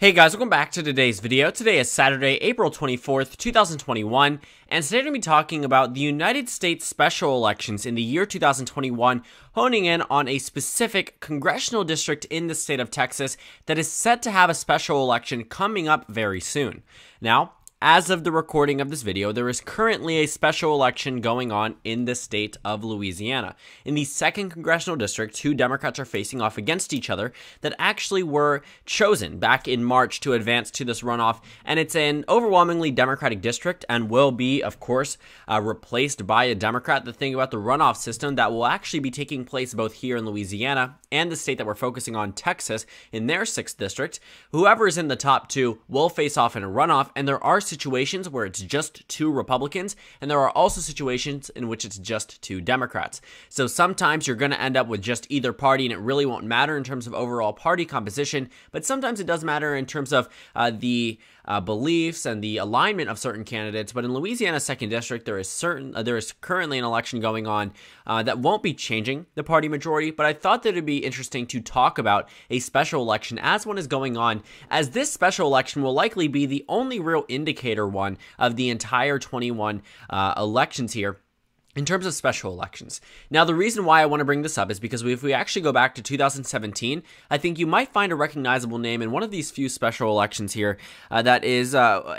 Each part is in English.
Hey guys, welcome back to today's video. Today is Saturday, April 24th, 2021, and today we're going to be talking about the United States special elections in the year 2021, honing in on a specific congressional district in the state of Texas that is set to have a special election coming up very soon. Now, as of the recording of this video, there is currently a special election going on in the state of Louisiana. In the second congressional district, two Democrats are facing off against each other that actually were chosen back in March to advance to this runoff, and it's an overwhelmingly Democratic district and will be, of course, uh, replaced by a Democrat. The thing about the runoff system that will actually be taking place both here in Louisiana and the state that we're focusing on, Texas, in their sixth district, whoever is in the top two will face off in a runoff, and there are situations where it's just two Republicans, and there are also situations in which it's just two Democrats. So sometimes you're going to end up with just either party, and it really won't matter in terms of overall party composition, but sometimes it does matter in terms of uh, the uh, beliefs and the alignment of certain candidates. But in Louisiana's second district, there is certain uh, there is currently an election going on uh, that won't be changing the party majority. But I thought that it'd be interesting to talk about a special election as one is going on, as this special election will likely be the only real indicator one of the entire 21 uh, elections here in terms of special elections. Now, the reason why I want to bring this up is because if we actually go back to 2017, I think you might find a recognizable name in one of these few special elections here uh, that is uh,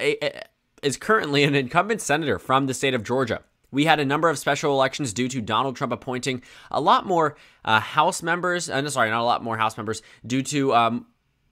is currently an incumbent senator from the state of Georgia. We had a number of special elections due to Donald Trump appointing a lot more uh, House members, and uh, sorry, not a lot more House members, due to um,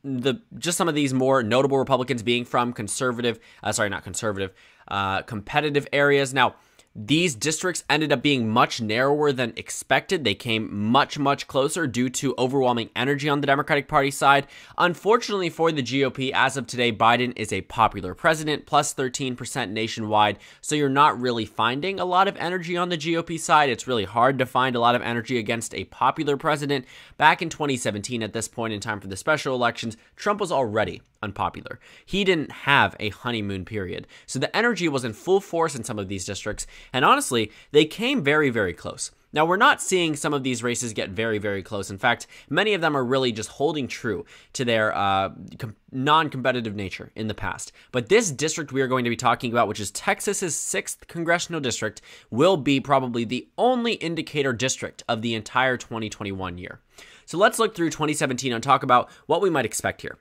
the just some of these more notable Republicans being from conservative, uh, sorry, not conservative, uh, competitive areas. Now these districts ended up being much narrower than expected. They came much, much closer due to overwhelming energy on the Democratic Party side. Unfortunately for the GOP, as of today, Biden is a popular president, plus 13% nationwide. So you're not really finding a lot of energy on the GOP side. It's really hard to find a lot of energy against a popular president. Back in 2017, at this point in time for the special elections, Trump was already unpopular. He didn't have a honeymoon period. So the energy was in full force in some of these districts, and honestly, they came very, very close. Now, we're not seeing some of these races get very, very close. In fact, many of them are really just holding true to their uh, com- non competitive nature in the past. But this district we are going to be talking about, which is Texas's 6th congressional district, will be probably the only indicator district of the entire 2021 year. So let's look through 2017 and talk about what we might expect here.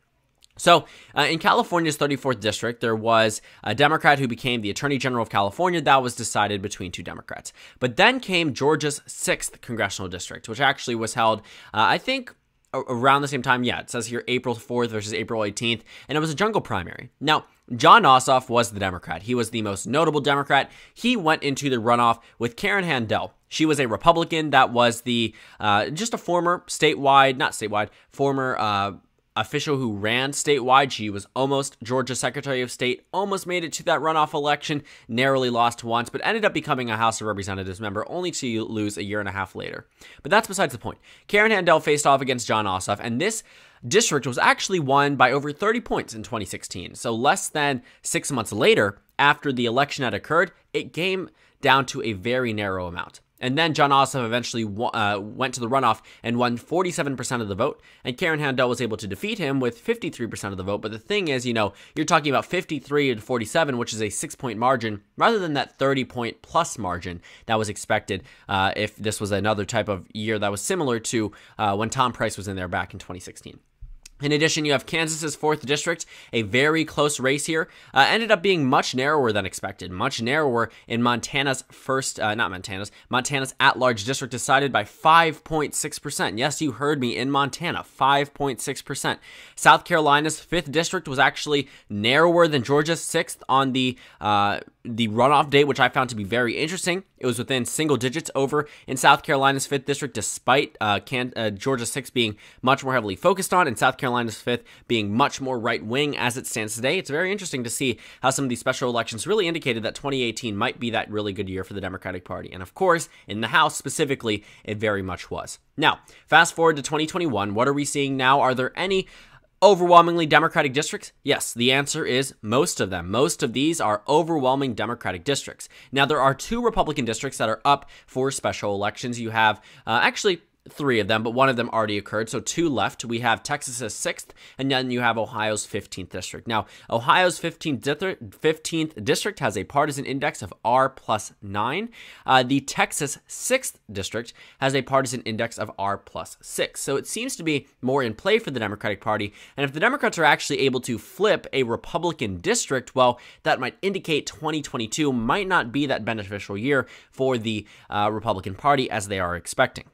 So, uh, in California's 34th district, there was a Democrat who became the Attorney General of California. That was decided between two Democrats. But then came Georgia's 6th congressional district, which actually was held, uh, I think, around the same time. Yeah, it says here April 4th versus April 18th, and it was a jungle primary. Now, John Ossoff was the Democrat. He was the most notable Democrat. He went into the runoff with Karen Handel. She was a Republican. That was the uh, just a former statewide, not statewide, former uh, official who ran statewide. She was almost Georgia Secretary of State, almost made it to that runoff election, narrowly lost once, but ended up becoming a House of Representatives member only to lose a year and a half later. But that's besides the point. Karen Handel faced off against John Ossoff, and this district was actually won by over 30 points in 2016. So less than six months later, after the election had occurred, it came down to a very narrow amount. And then John Ossoff eventually uh, went to the runoff and won 47% of the vote. And Karen Handel was able to defeat him with 53% of the vote. But the thing is, you know, you're talking about 53 to 47, which is a six point margin, rather than that 30 point plus margin that was expected uh, if this was another type of year that was similar to uh, when Tom Price was in there back in 2016. In addition, you have Kansas's 4th District, a very close race here. Uh, ended up being much narrower than expected, much narrower in Montana's first, uh, not Montana's, Montana's at large district decided by 5.6%. Yes, you heard me, in Montana, 5.6%. South Carolina's 5th District was actually narrower than Georgia's 6th on the, uh, the runoff date, which I found to be very interesting. It was within single digits over in South Carolina's 5th District, despite uh, can, uh, Georgia 6 being much more heavily focused on and South Carolina's 5th being much more right wing as it stands today. It's very interesting to see how some of these special elections really indicated that 2018 might be that really good year for the Democratic Party. And of course, in the House specifically, it very much was. Now, fast forward to 2021. What are we seeing now? Are there any Overwhelmingly Democratic districts? Yes, the answer is most of them. Most of these are overwhelming Democratic districts. Now, there are two Republican districts that are up for special elections. You have, uh, actually, three of them, but one of them already occurred. So two left. We have Texas's sixth, and then you have Ohio's 15th district. Now, Ohio's 15th, dithri- 15th district has a partisan index of R plus nine. Uh, the Texas sixth district has a partisan index of R plus six. So it seems to be more in play for the Democratic Party. And if the Democrats are actually able to flip a Republican district, well, that might indicate 2022 might not be that beneficial year for the uh, Republican Party as they are expecting.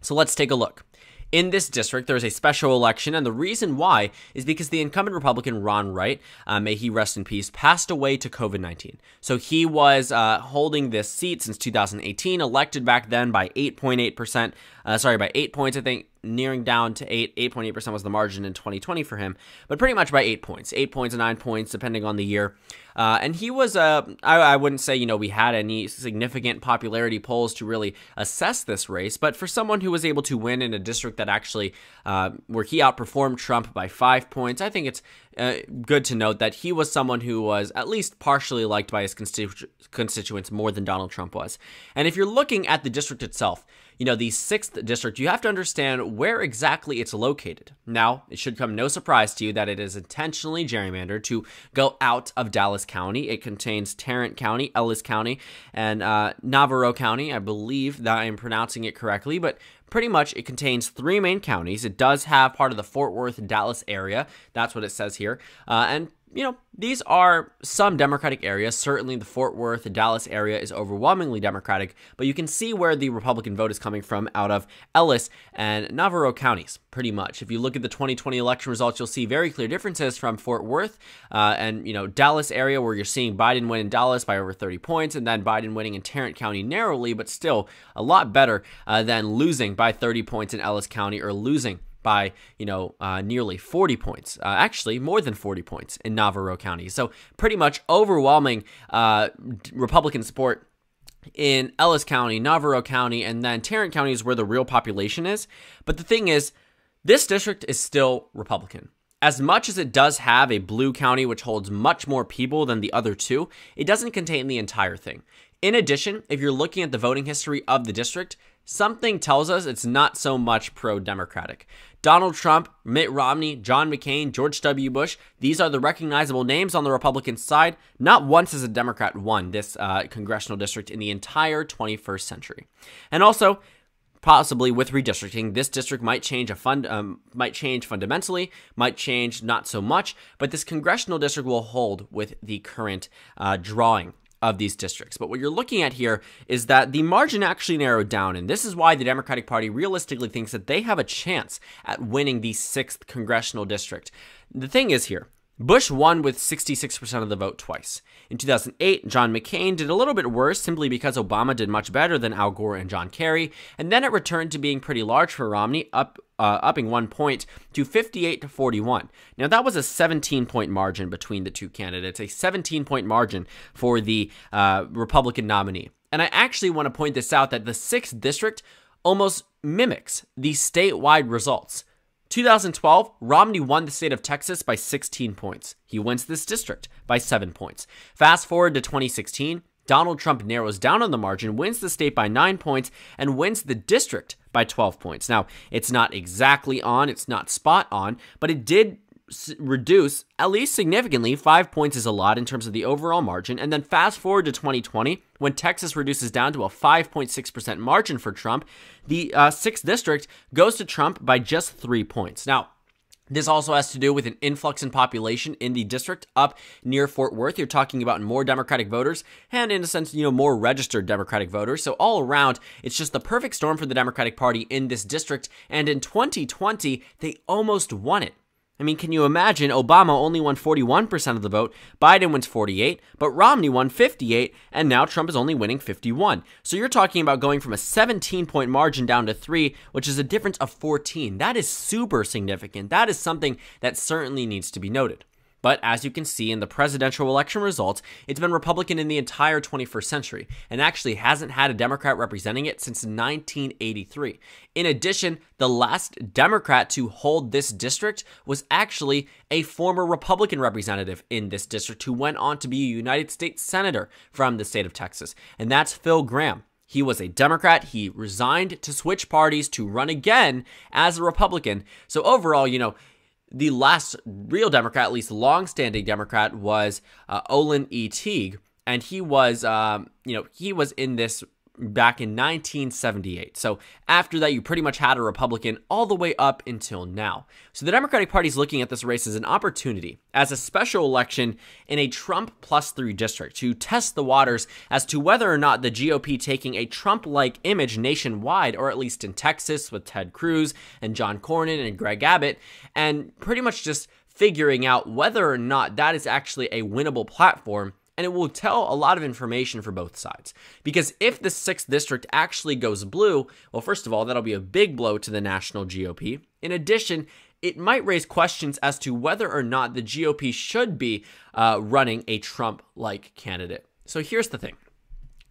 So let's take a look. In this district, there is a special election, and the reason why is because the incumbent Republican Ron Wright, uh, may he rest in peace, passed away to COVID 19. So he was uh, holding this seat since 2018, elected back then by 8.8%, uh, sorry, by 8 points, I think, nearing down to 8. 8.8% was the margin in 2020 for him, but pretty much by 8 points, 8 points and 9 points, depending on the year. Uh, and he was, uh, I, I, wouldn't say, you know, we had any significant popularity polls to really assess this race, but for someone who was able to win in a district that actually, uh, where he outperformed Trump by 5 points, I think it's uh, good to note that he was someone who was at least partially liked by his constitu- constituents more than Donald Trump was. And if you're looking at the district itself, you know, the 6th district, you have to understand where exactly it's located. Now, it should come no surprise to you that it is intentionally gerrymandered to go out of Dallas County. It contains Tarrant County, Ellis County, and uh, Navarro County. I believe that I am pronouncing it correctly, but pretty much it contains three main counties. It does have part of the Fort Worth, Dallas area. That's what it says here. Uh, and you know, these are some Democratic areas. Certainly, the Fort Worth, Dallas area is overwhelmingly Democratic, but you can see where the Republican vote is coming from out of Ellis and Navarro counties, pretty much. If you look at the 2020 election results, you'll see very clear differences from Fort Worth uh, and, you know, Dallas area, where you're seeing Biden win in Dallas by over 30 points, and then Biden winning in Tarrant County narrowly, but still a lot better uh, than losing by 30 points in Ellis County or losing by, you know, uh, nearly 40 points, uh, actually more than 40 points in Navarro County. So pretty much overwhelming uh, Republican support in Ellis County, Navarro County, and then Tarrant County is where the real population is. But the thing is, this district is still Republican. As much as it does have a blue county, which holds much more people than the other two, it doesn't contain the entire thing. In addition, if you're looking at the voting history of the district, something tells us it's not so much pro Democratic. Donald Trump, Mitt Romney, John McCain, George W. Bush, these are the recognizable names on the Republican side. Not once has a Democrat won this uh, congressional district in the entire 21st century. And also, possibly with redistricting, this district might change a fund um, might change fundamentally, might change not so much, but this congressional district will hold with the current uh, drawing of these districts. But what you're looking at here is that the margin actually narrowed down, and this is why the Democratic Party realistically thinks that they have a chance at winning the 6th congressional district. The thing is here, Bush won with 66% of the vote twice. In 2008, John McCain did a little bit worse simply because Obama did much better than Al Gore and John Kerry, and then it returned to being pretty large for Romney, up uh, upping one point to 58 to 41. Now that was a 17 point margin between the two candidates, a 17 point margin for the uh, Republican nominee. And I actually want to point this out that the sixth district almost mimics the statewide results. 2012, Romney won the state of Texas by 16 points. He wins this district by 7 points. Fast forward to 2016, Donald Trump narrows down on the margin, wins the state by 9 points, and wins the district by 12 points. Now, it's not exactly on, it's not spot on, but it did reduce at least significantly. Five points is a lot in terms of the overall margin. And then fast forward to 2020, when Texas reduces down to a 5.6% margin for Trump, the uh, sixth district goes to Trump by just three points. Now, this also has to do with an influx in population in the district up near Fort Worth. You're talking about more Democratic voters and, in a sense, you know, more registered Democratic voters. So, all around, it's just the perfect storm for the Democratic Party in this district. And in 2020, they almost won it. I mean, can you imagine? Obama only won 41% of the vote, Biden wins 48, but Romney won 58, and now Trump is only winning 51. So you're talking about going from a 17 point margin down to three, which is a difference of 14. That is super significant. That is something that certainly needs to be noted. But as you can see in the presidential election results, it's been Republican in the entire 21st century and actually hasn't had a Democrat representing it since 1983. In addition, the last Democrat to hold this district was actually a former Republican representative in this district who went on to be a United States Senator from the state of Texas, and that's Phil Graham. He was a Democrat. He resigned to switch parties to run again as a Republican. So, overall, you know, the last real Democrat, at least long-standing Democrat, was uh, Olin E. Teague, and he was, um, you know, he was in this back in 1978. So after that, you pretty much had a Republican all the way up until now. So the Democratic Party is looking at this race as an opportunity, as a special election in a Trump plus three district to test the waters as to whether or not the GOP taking a Trump like image nationwide, or at least in Texas with Ted Cruz and John Cornyn and Greg Abbott, and pretty much just figuring out whether or not that is actually a winnable platform and it will tell a lot of information for both sides. Because if the 6th district actually goes blue, well, first of all, that'll be a big blow to the national GOP. In addition, it might raise questions as to whether or not the GOP should be uh, running a Trump like candidate. So here's the thing.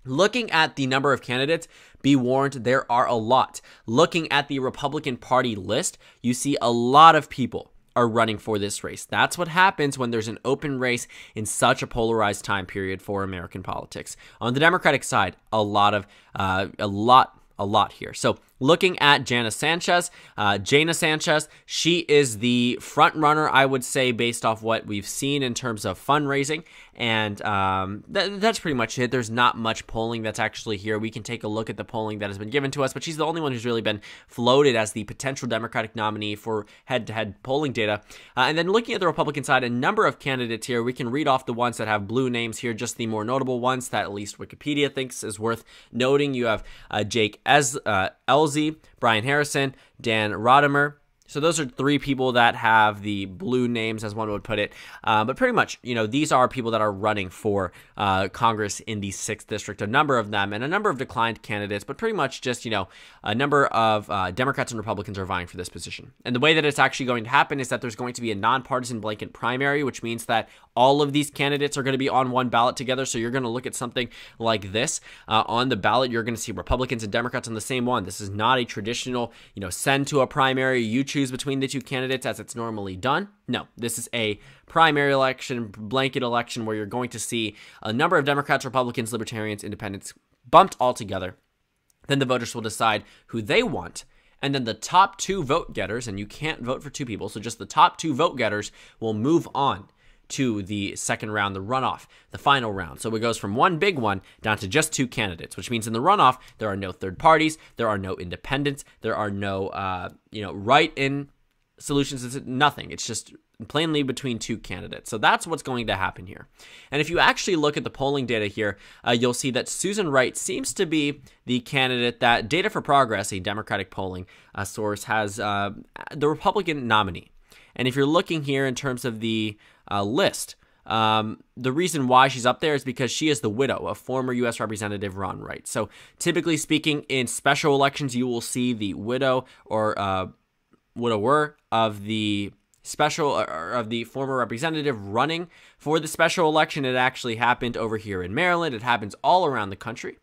Looking at the number of candidates, be warned, there are a lot. Looking at the Republican Party list, you see a lot of people are running for this race. That's what happens when there's an open race in such a polarized time period for American politics. On the Democratic side, a lot of uh, a lot a lot here. So looking at Jana Sanchez, uh, Jana Sanchez, she is the front runner, I would say, based off what we've seen in terms of fundraising. And um, th- that's pretty much it. There's not much polling that's actually here. We can take a look at the polling that has been given to us, but she's the only one who's really been floated as the potential Democratic nominee for head to head polling data. Uh, and then looking at the Republican side, a number of candidates here. We can read off the ones that have blue names here, just the more notable ones that at least Wikipedia thinks is worth noting. You have uh, Jake Ez- uh, El- Halsey, Brian Harrison, Dan Rodimer, so those are three people that have the blue names, as one would put it. Uh, but pretty much, you know, these are people that are running for uh, Congress in the sixth district. A number of them, and a number of declined candidates, but pretty much just you know, a number of uh, Democrats and Republicans are vying for this position. And the way that it's actually going to happen is that there's going to be a nonpartisan blanket primary, which means that all of these candidates are going to be on one ballot together. So you're going to look at something like this uh, on the ballot. You're going to see Republicans and Democrats on the same one. This is not a traditional, you know, send to a primary. You choose between the two candidates as it's normally done. No, this is a primary election, blanket election where you're going to see a number of Democrats, Republicans, Libertarians, Independents bumped all together. Then the voters will decide who they want. And then the top two vote getters, and you can't vote for two people, so just the top two vote getters will move on to the second round, the runoff, the final round. So it goes from one big one down to just two candidates, which means in the runoff there are no third parties, there are no independents, there are no uh, you know right in solutions. It's nothing. It's just plainly between two candidates. So that's what's going to happen here. And if you actually look at the polling data here, uh, you'll see that Susan Wright seems to be the candidate that Data for Progress, a Democratic polling uh, source, has uh, the Republican nominee. And if you're looking here in terms of the uh, list. Um, the reason why she's up there is because she is the widow of former U.S. Representative Ron Wright. So, typically speaking, in special elections, you will see the widow or uh, widower of the special or of the former representative running for the special election. It actually happened over here in Maryland. It happens all around the country.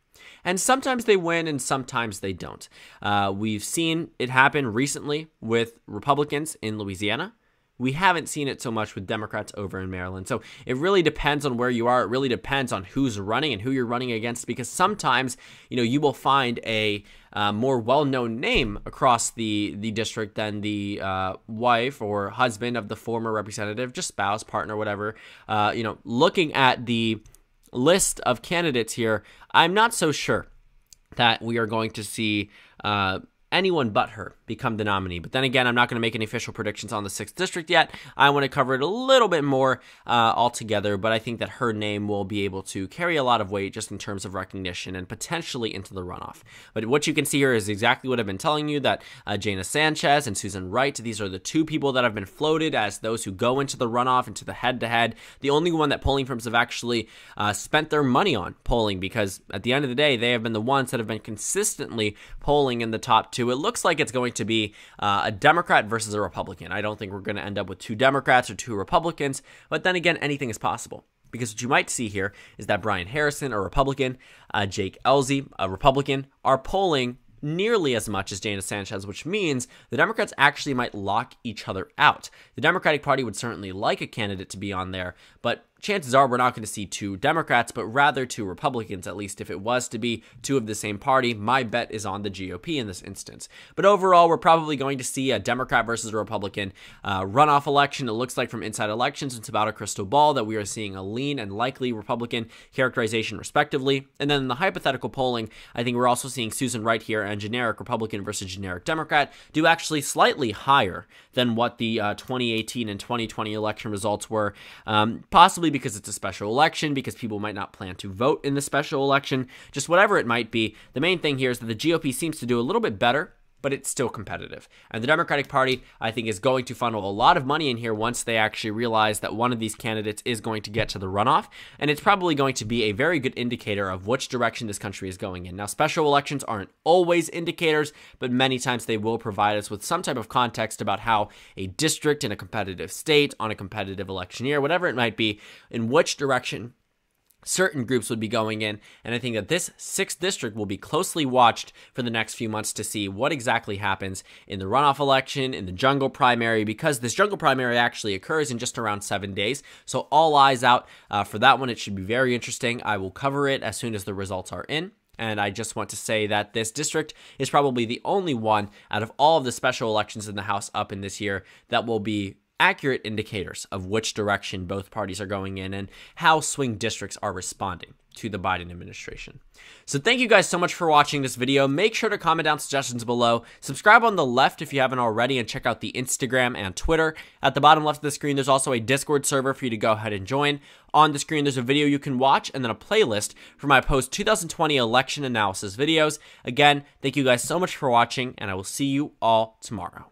And sometimes they win and sometimes they don't. Uh, we've seen it happen recently with Republicans in Louisiana. We haven't seen it so much with Democrats over in Maryland. So it really depends on where you are. It really depends on who's running and who you're running against because sometimes, you know, you will find a uh, more well-known name across the the district than the uh, wife or husband of the former representative, just spouse, partner, whatever. Uh, you know, looking at the list of candidates here, I'm not so sure that we are going to see uh, anyone but her become the nominee. But then again, I'm not going to make any official predictions on the 6th District yet. I want to cover it a little bit more uh, altogether, but I think that her name will be able to carry a lot of weight just in terms of recognition and potentially into the runoff. But what you can see here is exactly what I've been telling you that uh, Jana Sanchez and Susan Wright, these are the two people that have been floated as those who go into the runoff, into the head to head. The only one that polling firms have actually uh, spent their money on polling because at the end of the day, they have been the ones that have been consistently polling in the top two it looks like it's going to be uh, a Democrat versus a Republican. I don't think we're going to end up with two Democrats or two Republicans, but then again, anything is possible. Because what you might see here is that Brian Harrison, a Republican, uh, Jake Elzey, a Republican, are polling nearly as much as Dana Sanchez, which means the Democrats actually might lock each other out. The Democratic Party would certainly like a candidate to be on there, but chances are we're not going to see two Democrats, but rather two Republicans, at least if it was to be two of the same party. My bet is on the GOP in this instance. But overall, we're probably going to see a Democrat versus a Republican uh, runoff election. It looks like from inside elections, it's about a crystal ball that we are seeing a lean and likely Republican characterization, respectively. And then in the hypothetical polling, I think we're also seeing Susan Wright here and generic Republican versus generic Democrat do actually slightly higher than what the uh, 2018 and 2020 election results were, um, possibly because it's a special election, because people might not plan to vote in the special election, just whatever it might be. The main thing here is that the GOP seems to do a little bit better but it's still competitive. And the Democratic Party, I think, is going to funnel a lot of money in here once they actually realize that one of these candidates is going to get to the runoff. And it's probably going to be a very good indicator of which direction this country is going in. Now, special elections aren't always indicators, but many times they will provide us with some type of context about how a district in a competitive state, on a competitive election year, whatever it might be, in which direction certain groups would be going in. And I think that this sixth district will be closely watched for the next few months to see what exactly happens in the runoff election, in the jungle primary, because this jungle primary actually occurs in just around seven days. So all eyes out uh, for that one. It should be very interesting. I will cover it as soon as the results are in. And I just want to say that this district is probably the only one out of all of the special elections in the House up in this year that will be accurate indicators of which direction both parties are going in and how swing districts are responding to the Biden administration. So thank you guys so much for watching this video. Make sure to comment down suggestions below. Subscribe on the left if you haven't already and check out the Instagram and Twitter. At the bottom left of the screen, there's also a Discord server for you to go ahead and join. On the screen, there's a video you can watch and then a playlist for my post 2020 election analysis videos. Again, thank you guys so much for watching and I will see you all tomorrow.